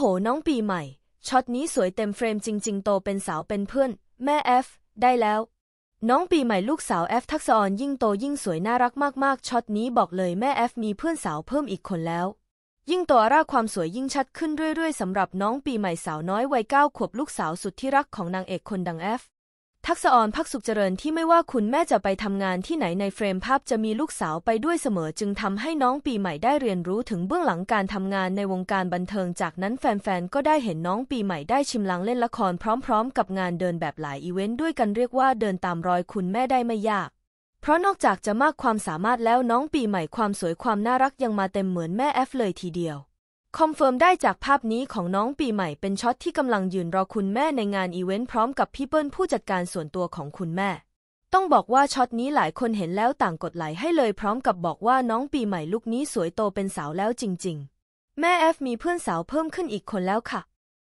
โหน้องปีใหม่ช็อตนี้สวยเต็มเฟรมจริงๆโตเป็นสาวเป็นเพื่อน แม่เอฟได้แล้ว น้องปีใหม่ลูกสาวเอฟทักษอรยิ่งโตยิ่งสวยน่ารักมากๆช็อตนี้บอกเลยแม่เอฟมีเพื่อนสาวเพิ่มอีกคนแล้ว ยิ่งตัวร่าความสวยยิ่งชัดขึ้นเรื่อยๆสำหรับน้องปีใหม่สาวน้อยวัยเก้าขวบลูกสาวสุดที่รักของนางเอกคนดังเอฟักษอรนพักสุขเจริญที่ไม่ว่าคุณแม่จะไปทำงานที่ไหนในเฟรมภาพจะมีลูกสาวไปด้วยเสมอจึงทำให้น้องปีใหม่ได้เรียนรู้ถึงเบื้องหลังการทำงานในวงการบันเทิงจากนั้นแฟนๆก็ได้เห็นน้องปีใหม่ได้ชิมลังเล่นละคร พร้อม ๆ กับงานเดินแบบหลายอีเวนต์ด้วยกันเรียกว่าเดินตามรอยคุณแม่ได้ไม่ยาก เพราะนอกจากจะมากความสามารถแล้วน้องปีใหม่ความสวยความน่ารักยังมาเต็มเหมือนแม่แอฟเลยทีเดียวคอนเฟิร์มได้จากภาพนี้ของน้องปีใหม่เป็นช็อตที่กำลังยืนรอคุณแม่ในงานอีเวนต์พร้อมกับพี่เปิ้ลผู้จัดการส่วนตัวของคุณแม่ ต้องบอกว่าช็อตนี้หลายคนเห็นแล้วต่างกดไลค์ให้เลยพร้อมกับบอกว่าน้องปีใหม่ลูกนี้สวยโตเป็นสาวแล้วจริง ๆ แม่แอฟมีเพื่อนสาวเพิ่มขึ้นอีกคนแล้วค่ะ